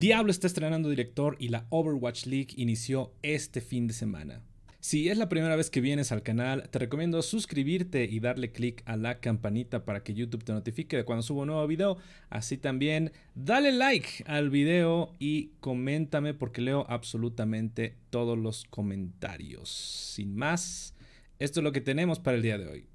Diablo está estrenando director y la Overwatch League inició este fin de semana. Si es la primera vez que vienes al canal, te recomiendo suscribirte y darle click a la campanita para que YouTube te notifique de cuando subo un nuevo video. Así también, dale like al video y coméntame porque leo absolutamente todos los comentarios. Sin más, esto es lo que tenemos para el día de hoy.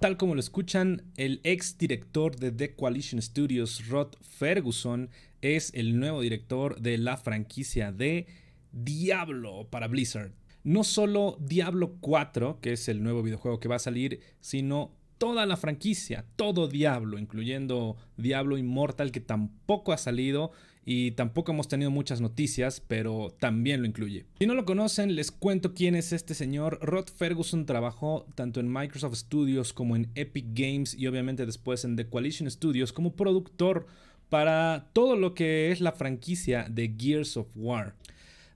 Tal como lo escuchan, el ex director de The Coalition Studios, Rod Ferguson, es el nuevo director de la franquicia de Diablo para Blizzard. No solo Diablo 4, que es el nuevo videojuego que va a salir, sino toda la franquicia, todo Diablo, incluyendo Diablo Immortal, que tampoco ha salido y tampoco hemos tenido muchas noticias, pero también lo incluye. Si no lo conocen, les cuento quién es este señor. Rod Ferguson trabajó tanto en Microsoft Studios como en Epic Games y obviamente después en The Coalition Studios como productor para todo lo que es la franquicia de Gears of War.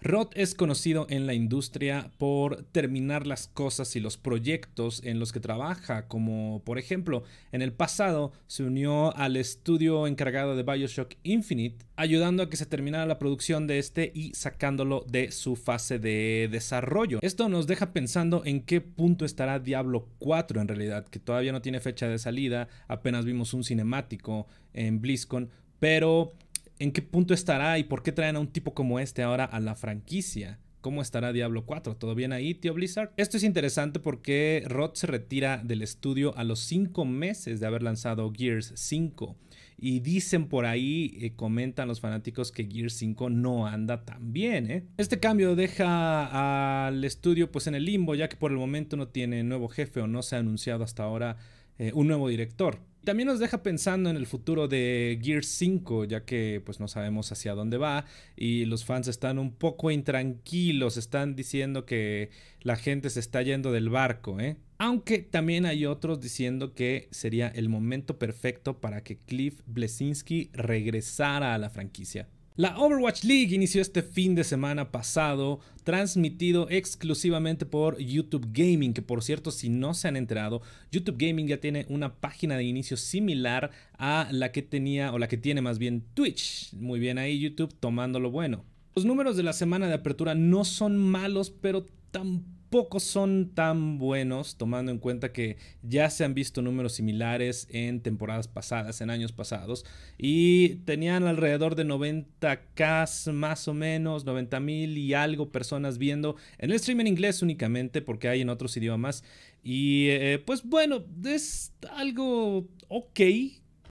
Rod es conocido en la industria por terminar las cosas y los proyectos en los que trabaja, como por ejemplo, en el pasado se unió al estudio encargado de Bioshock Infinite, ayudando a que se terminara la producción de este y sacándolo de su fase de desarrollo. Esto nos deja pensando en qué punto estará Diablo 4 en realidad, que todavía no tiene fecha de salida, apenas vimos un cinemático en BlizzCon, pero en qué punto estará y por qué traen a un tipo como este ahora a la franquicia. ¿Cómo estará Diablo 4? ¿Todo bien ahí, tío Blizzard? Esto es interesante porque Rod se retira del estudio a los 5 meses de haber lanzado Gears 5. Y dicen por ahí, eh, comentan los fanáticos que Gears 5 no anda tan bien. ¿eh? Este cambio deja al estudio pues en el limbo, ya que por el momento no tiene nuevo jefe o no se ha anunciado hasta ahora eh, un nuevo director. También nos deja pensando en el futuro de Gear 5, ya que pues no sabemos hacia dónde va y los fans están un poco intranquilos, están diciendo que la gente se está yendo del barco, ¿eh? Aunque también hay otros diciendo que sería el momento perfecto para que Cliff Blesinski regresara a la franquicia. La Overwatch League inició este fin de semana pasado, transmitido exclusivamente por YouTube Gaming, que por cierto, si no se han enterado, YouTube Gaming ya tiene una página de inicio similar a la que tenía, o la que tiene más bien Twitch. Muy bien ahí YouTube tomando lo bueno. Los números de la semana de apertura no son malos, pero tampoco Pocos son tan buenos, tomando en cuenta que ya se han visto números similares en temporadas pasadas, en años pasados, y tenían alrededor de 90k más o menos, 90 mil y algo personas viendo en el stream en inglés únicamente, porque hay en otros idiomas. Y eh, pues bueno, es algo ok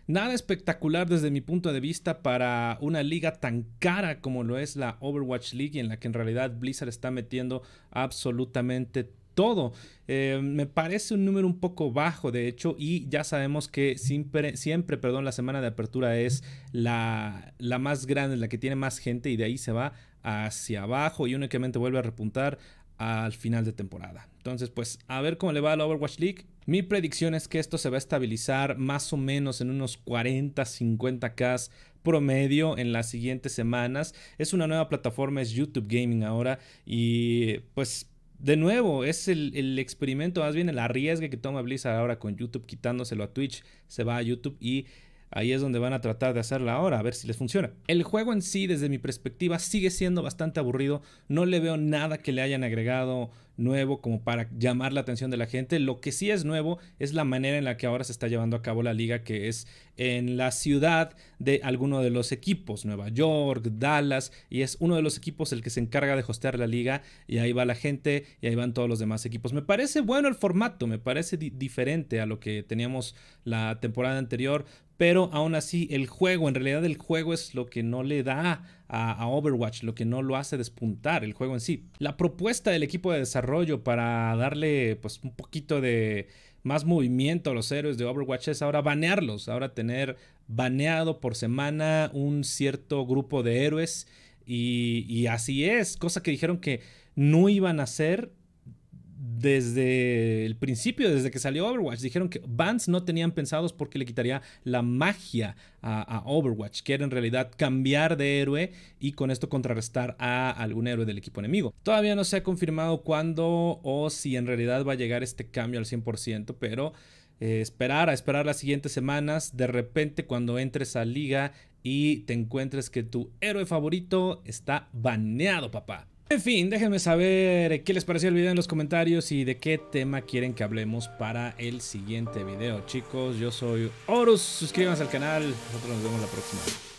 Nada espectacular desde mi punto de vista para una liga tan cara como lo es la Overwatch League, en la que en realidad Blizzard está metiendo absolutamente todo. Eh, me parece un número un poco bajo, de hecho, y ya sabemos que siempre, siempre perdón, la semana de apertura es la, la más grande, la que tiene más gente, y de ahí se va hacia abajo y únicamente vuelve a repuntar al final de temporada. Entonces, pues a ver cómo le va la Overwatch League. Mi predicción es que esto se va a estabilizar más o menos en unos 40, 50 k promedio en las siguientes semanas. Es una nueva plataforma, es YouTube Gaming ahora y pues de nuevo, es el, el, experimento, más bien el arriesgue que toma Blizzard ahora con YouTube, quitándoselo a Twitch, se va a YouTube y Ahí es donde van a tratar de hacerla ahora, a ver si les funciona. El juego en sí, desde mi perspectiva, sigue siendo bastante aburrido. No le veo nada que le hayan agregado nuevo como para llamar la atención de la gente. Lo que sí es nuevo es la manera en la que ahora se está llevando a cabo la liga, que es en la ciudad de alguno de los equipos, Nueva York, Dallas, y es uno de los equipos el que se encarga de hostear la liga, y ahí va la gente, y ahí van todos los demás equipos. Me parece bueno el formato, me parece diferente a lo que teníamos la temporada anterior, pero aún así el juego, en realidad el juego es lo que no le da a, Overwatch, lo que no lo hace despuntar el juego en sí. La propuesta del equipo de desarrollo para darle pues un poquito de más movimiento a los héroes de Overwatch es ahora banearlos, ahora tener baneado por semana un cierto grupo de héroes y, y así es, cosa que dijeron que no iban a hacer desde el principio, desde que salió Overwatch, dijeron que bans no tenían pensados porque le quitaría la magia a, Overwatch, que era en realidad cambiar de héroe y con esto contrarrestar a algún héroe del equipo enemigo. Todavía no se ha confirmado cuándo o si en realidad va a llegar este cambio al 100%, pero... Eh, esperar a esperar las siguientes semanas, de repente cuando entres a liga y te encuentres que tu héroe favorito está baneado, papá. En fin, déjenme saber qué les pareció el video en los comentarios y de qué tema quieren que hablemos para el siguiente video. Chicos, yo soy Horus, suscríbanse al canal, nosotros nos vemos la próxima.